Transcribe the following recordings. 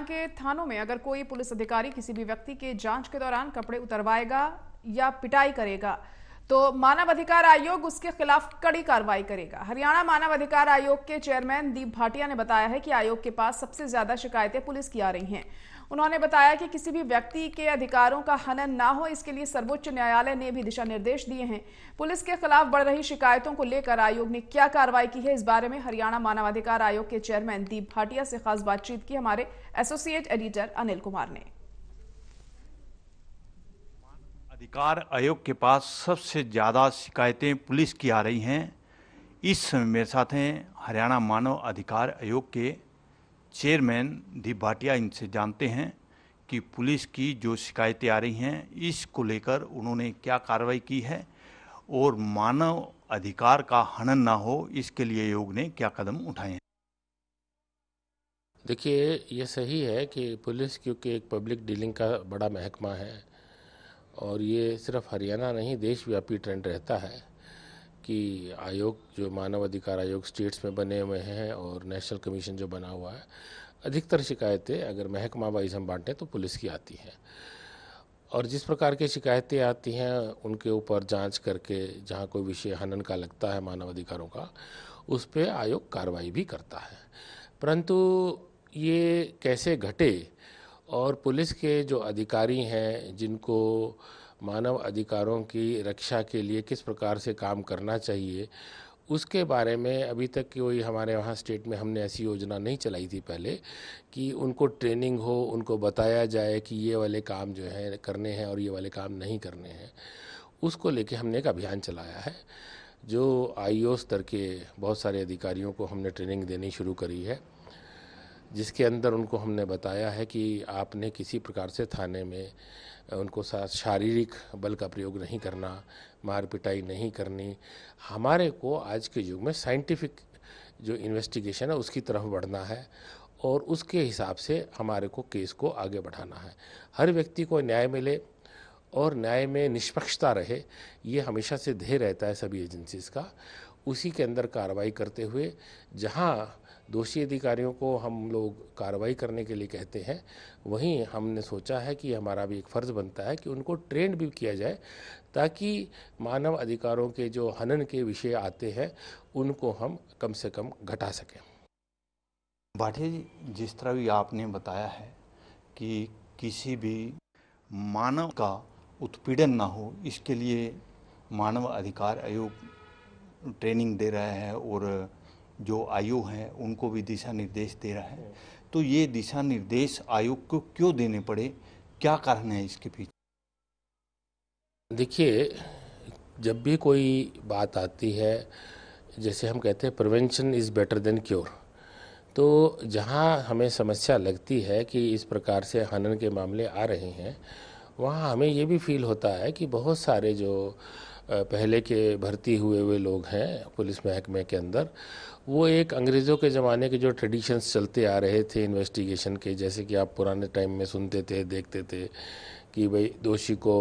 के थानों में अगर कोई पुलिस अधिकारी किसी भी व्यक्ति के जांच के दौरान कपड़े उतरवाएगा या पिटाई करेगा तो मानव अधिकार आयोग उसके खिलाफ कड़ी कार्रवाई करेगा हरियाणा मानव अधिकार आयोग के चेयरमैन दीप भाटिया ने बताया है कि आयोग के पास सबसे ज्यादा शिकायतें पुलिस की आ रही हैं उन्होंने बताया कि किसी भी व्यक्ति के अधिकारों का हनन ना हो इसके लिए सर्वोच्च न्यायालय ने भी दिशा निर्देश दिए हैं पुलिस के खिलाफ बढ़ रही शिकायतों को लेकर आयोग ने क्या कार्रवाई की है इस बारे में हरियाणा मानवाधिकार आयोग के चेयरमैन दीप भाटिया से खास बातचीत की हमारे एसोसिएट एडिटर अनिल कुमार ने अधिकार आयोग के पास सबसे ज़्यादा शिकायतें पुलिस की आ रही हैं इस समय मेरे साथ हैं हरियाणा मानव अधिकार आयोग के चेयरमैन दीप भाटिया इनसे जानते हैं कि पुलिस की जो शिकायतें आ रही हैं इसको लेकर उन्होंने क्या कार्रवाई की है और मानव अधिकार का हनन ना हो इसके लिए योग ने क्या कदम उठाए हैं देखिए ये सही है कि पुलिस क्योंकि एक पब्लिक डीलिंग का बड़ा महकमा है और ये सिर्फ हरियाणा नहीं देशव्यापी ट्रेंड रहता है कि आयोग जो मानव अधिकार आयोग स्टेट्स में बने हुए हैं और नेशनल कमीशन जो बना हुआ है अधिकतर शिकायतें अगर महकमा वाइज हम बांटें तो पुलिस की आती हैं और जिस प्रकार की शिकायतें आती हैं उनके ऊपर जांच करके जहां कोई विषय हनन का लगता है मानवाधिकारों का उस पर आयोग कार्रवाई भी करता है परंतु ये कैसे घटे और पुलिस के जो अधिकारी हैं जिनको मानव अधिकारों की रक्षा के लिए किस प्रकार से काम करना चाहिए उसके बारे में अभी तक कोई हमारे वहाँ स्टेट में हमने ऐसी योजना नहीं चलाई थी पहले कि उनको ट्रेनिंग हो उनको बताया जाए कि ये वाले काम जो है करने हैं और ये वाले काम नहीं करने हैं उसको लेके हमने एक अभियान चलाया है जो आई स्तर के बहुत सारे अधिकारियों को हमने ट्रेनिंग देनी शुरू करी है जिसके अंदर उनको हमने बताया है कि आपने किसी प्रकार से थाने में उनको साथ शारीरिक बल का प्रयोग नहीं करना मार पिटाई नहीं करनी हमारे को आज के युग में साइंटिफिक जो इन्वेस्टिगेशन है उसकी तरफ बढ़ना है और उसके हिसाब से हमारे को केस को आगे बढ़ाना है हर व्यक्ति को न्याय मिले और न्याय में निष्पक्षता रहे ये हमेशा से ध्येय रहता है सभी एजेंसीज का उसी के अंदर कार्रवाई करते हुए जहाँ दोषी अधिकारियों को हम लोग कार्रवाई करने के लिए कहते हैं वहीं हमने सोचा है कि हमारा भी एक फ़र्ज़ बनता है कि उनको ट्रेंड भी किया जाए ताकि मानव अधिकारों के जो हनन के विषय आते हैं उनको हम कम से कम घटा सकें भाटी जी जिस तरह भी आपने बताया है कि किसी भी मानव का उत्पीड़न ना हो इसके लिए मानव अधिकार आयोग ट्रेनिंग दे रहा है और जो आयु है उनको भी दिशा निर्देश दे रहा है तो ये दिशा निर्देश आयोग को क्यों देने पड़े क्या कारण है इसके पीछे देखिए जब भी कोई बात आती है जैसे हम कहते हैं prevention is better than cure तो जहाँ हमें समस्या लगती है कि इस प्रकार से हनन के मामले आ रहे हैं वहाँ हमें ये भी फील होता है कि बहुत सारे जो पहले के भर्ती हुए हुए लोग हैं पुलिस महकमे के अंदर वो एक अंग्रेज़ों के ज़माने के जो ट्रेडिशंस चलते आ रहे थे इन्वेस्टिगेशन के जैसे कि आप पुराने टाइम में सुनते थे देखते थे कि भाई दोषी को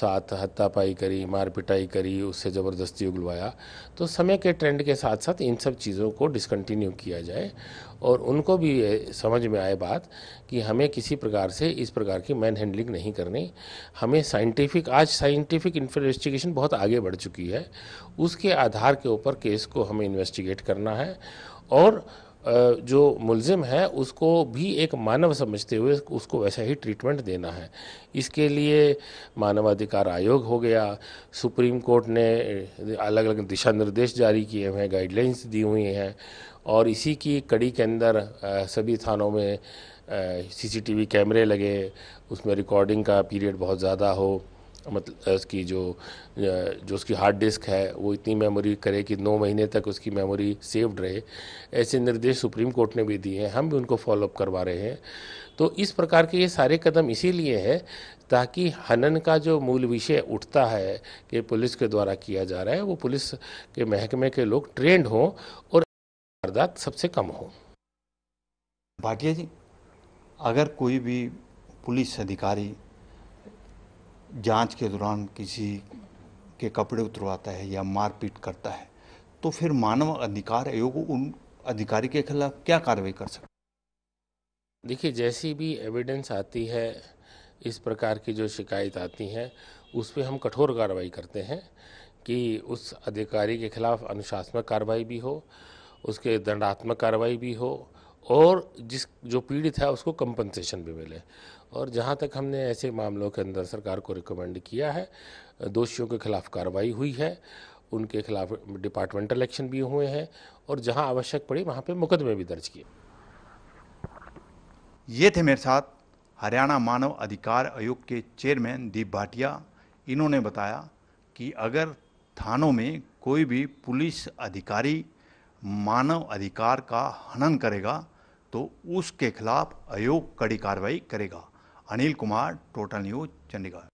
साथ हत्तापाई करी मार पिटाई करी उससे ज़बरदस्ती उगलवाया तो समय के ट्रेंड के साथ साथ इन सब चीज़ों को डिसकंटिन्यू किया जाए और उनको भी समझ में आए बात कि हमें किसी प्रकार से इस प्रकार की मैन हैंडलिंग नहीं करनी हमें साइंटिफिक आज साइंटिफिक इन्वेस्टिगेशन बहुत आगे बढ़ चुकी है उसके आधार के ऊपर केस को हमें इन्वेस्टिगेट करना है और जो मुलजिम है उसको भी एक मानव समझते हुए उसको वैसा ही ट्रीटमेंट देना है इसके लिए मानवाधिकार आयोग हो गया सुप्रीम कोर्ट ने अलग अलग दिशा निर्देश जारी किए हुए हैं गाइडलाइंस दी हुई हैं और इसी की कड़ी के अंदर सभी थानों में सीसीटीवी कैमरे लगे उसमें रिकॉर्डिंग का पीरियड बहुत ज़्यादा हो मतलब उसकी जो जो उसकी हार्ड डिस्क है वो इतनी मेमोरी करे कि नौ महीने तक उसकी मेमोरी सेव्ड रहे ऐसे निर्देश सुप्रीम कोर्ट ने भी दिए हैं हम भी उनको फॉलोअप करवा रहे हैं तो इस प्रकार के ये सारे कदम इसीलिए हैं ताकि हनन का जो मूल विषय उठता है कि पुलिस के द्वारा किया जा रहा है वो पुलिस के महकमे के लोग ट्रेंड हों और वारदात सबसे कम हो भाटिया जी अगर कोई भी पुलिस अधिकारी जांच के दौरान किसी के कपड़े उतरवाता है या मारपीट करता है तो फिर मानव अधिकार आयोग उन अधिकारी के खिलाफ क्या कार्रवाई कर सकता देखिए जैसी भी एविडेंस आती है इस प्रकार की जो शिकायत आती है उस पर हम कठोर कार्रवाई करते हैं कि उस अधिकारी के खिलाफ अनुशासनात्मक कार्रवाई भी हो उसके दंडात्मक कार्रवाई भी हो और जिस जो पीड़ित है उसको कंपनसेशन भी मिले और जहाँ तक हमने ऐसे मामलों के अंदर सरकार को रिकमेंड किया है दोषियों के खिलाफ कार्रवाई हुई है उनके खिलाफ डिपार्टमेंटल एक्शन भी हुए हैं और जहाँ आवश्यक पड़ी वहाँ पे मुकदमे भी दर्ज किए ये थे मेरे साथ हरियाणा मानव अधिकार आयोग के चेयरमैन दीप भाटिया इन्होंने बताया कि अगर थानों में कोई भी पुलिस अधिकारी मानव अधिकार का हनन करेगा तो उसके खिलाफ आयोग कड़ी कार्रवाई करेगा अनिल कुमार टोटल न्यूज चंडीगढ़